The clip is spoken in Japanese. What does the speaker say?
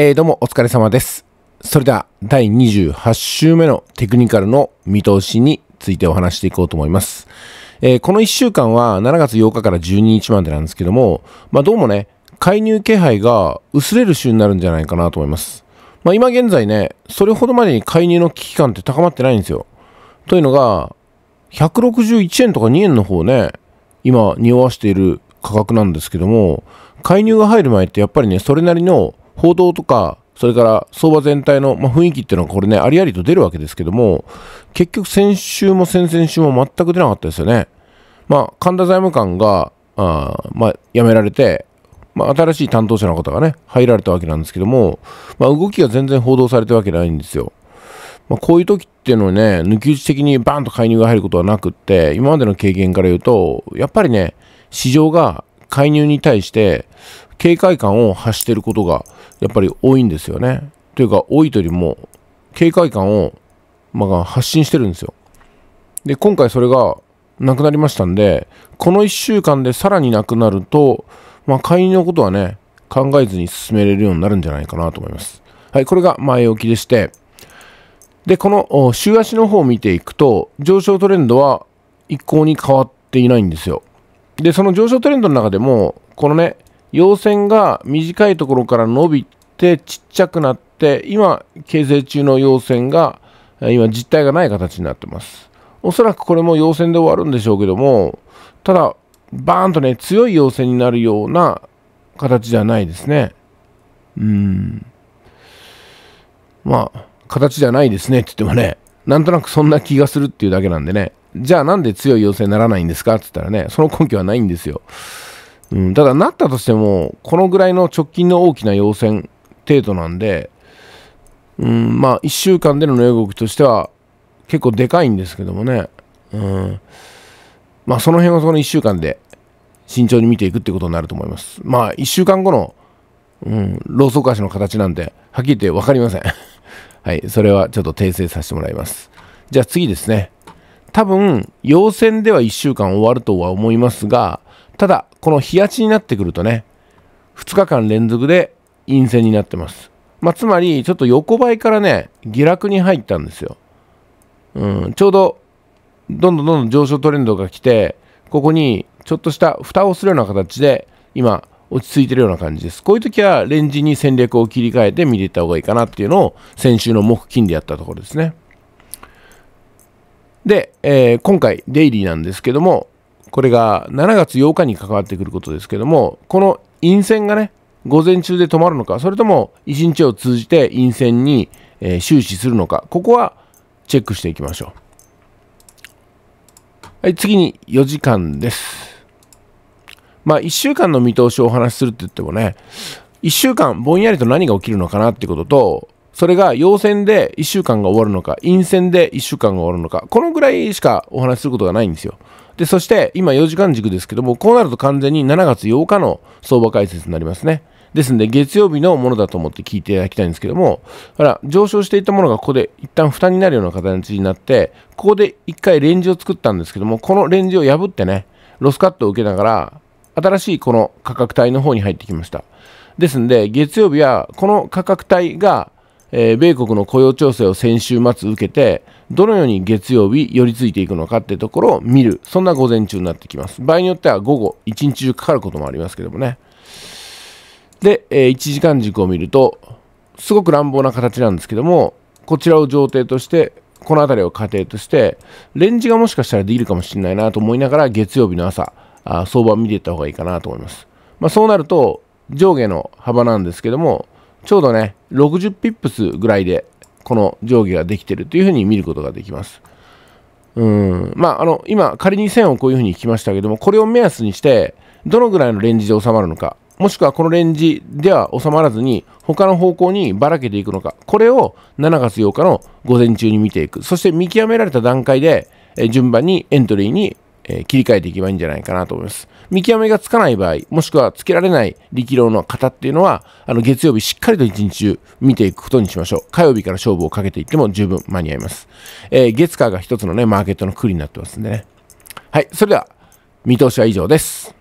えー、どうもお疲れ様です。それでは第28週目のテクニカルの見通しについてお話していこうと思います。えー、この1週間は7月8日から12日までなんですけども、まあ、どうもね、介入気配が薄れる週になるんじゃないかなと思います。まあ、今現在ね、それほどまでに介入の危機感って高まってないんですよ。というのが、161円とか2円の方ね、今匂わしている価格なんですけども、介入が入る前ってやっぱりね、それなりの報道とか、それから相場全体の、まあ、雰囲気っていうのはこれね、ありありと出るわけですけども、結局先週も先々週も全く出なかったですよね。まあ、神田財務官が、あまあ、辞められて、まあ、新しい担当者の方がね、入られたわけなんですけども、まあ、動きが全然報道されてるわけないんですよ。まあ、こういう時っていうのはね、抜き打ち的にバーンと介入が入ることはなくって、今までの経験から言うと、やっぱりね、市場が介入に対して警戒感を発していることがやっぱり多いんですよね。というか多いというよりも警戒感を、まあ、発信してるんですよ。で今回それがなくなりましたんでこの1週間でさらになくなると、まあ、介入のことはね考えずに進めれるようになるんじゃないかなと思います。はい、これが前置きでして、で、この週足の方を見ていくと、上昇トレンドは一向に変わっていないんですよ。で、その上昇トレンドの中でも、このね、陽線が短いところから伸びてちっちゃくなって、今、形成中の陽線が、今、実体がない形になってます。おそらくこれも陽線で終わるんでしょうけども、ただ、バーンとね、強い陽線になるような形じゃないですね。うん。まあ、形じゃないですねって言ってもね、なんとなくそんな気がするっていうだけなんでね。じゃあなんで強い要請にならないんですかって言ったらね、その根拠はないんですよ。うん、ただなったとしても、このぐらいの直近の大きな陽線程度なんで、うん、まあ1週間での値動きとしては結構でかいんですけどもね、うん、まあその辺はその1週間で慎重に見ていくってことになると思います。まあ1週間後の、うん、ローソク足の形なんて、はっきり言って分かりません。はい、それはちょっと訂正させてもらいます。じゃあ次ですね。多分、陽線では1週間終わるとは思いますが、ただ、この日足になってくるとね、2日間連続で陰線になってます。まあ、つまり、ちょっと横ばいからね、下落に入ったんですよ。うん、ちょうど、どんどんどんどん上昇トレンドが来て、ここにちょっとした蓋をするような形で、今、落ち着いてるような感じです。こういう時は、レンジに戦略を切り替えて見ていった方がいいかなっていうのを、先週の木金でやったところですね。で、えー、今回、デイリーなんですけども、これが7月8日に関わってくることですけども、この陰線がね、午前中で止まるのか、それとも1日を通じて陰線に、えー、終始するのか、ここはチェックしていきましょう。はい、次に4時間です。まあ、1週間の見通しをお話しするって言ってもね、1週間ぼんやりと何が起きるのかなってことと、それが陽線で1週間が終わるのか、陰線で1週間が終わるのか、このぐらいしかお話しすることがないんですよ。で、そして今4時間軸ですけども、こうなると完全に7月8日の相場解説になりますね。ですんで、月曜日のものだと思って聞いていただきたいんですけども、ほら、上昇していたものがここで一旦負担になるような形になって、ここで一回レンジを作ったんですけども、このレンジを破ってね、ロスカットを受けながら、新しいこの価格帯の方に入ってきました。ですんで、月曜日はこの価格帯がえー、米国の雇用調整を先週末受けて、どのように月曜日寄りついていくのかってところを見る、そんな午前中になってきます。場合によっては午後、一日中かかることもありますけどもね。で、えー、1時間軸を見ると、すごく乱暴な形なんですけども、こちらを上底として、この辺りを仮定として、レンジがもしかしたらできるかもしれないなと思いながら、月曜日の朝、あ相場を見ていった方がいいかなと思います。まあ、そうなると、上下の幅なんですけども、ちょうどね、60ピップスぐらいで、この定規ができてるというふうに見ることができます。うん。まあ、あの、今、仮に線をこういうふうに引きましたけども、これを目安にして、どのぐらいのレンジで収まるのか、もしくはこのレンジでは収まらずに、他の方向にばらけていくのか、これを7月8日の午前中に見ていく。そして見極められた段階で、順番にエントリーにえー、切り替えていけばいいんじゃないかなと思います。見極めがつかない場合、もしくはつけられない力量の方っていうのは、あの月曜日しっかりと一日中見ていくことにしましょう。火曜日から勝負をかけていっても十分間に合います。えー、月火が一つのね、マーケットのクリになってますんでね。はい、それでは、見通しは以上です。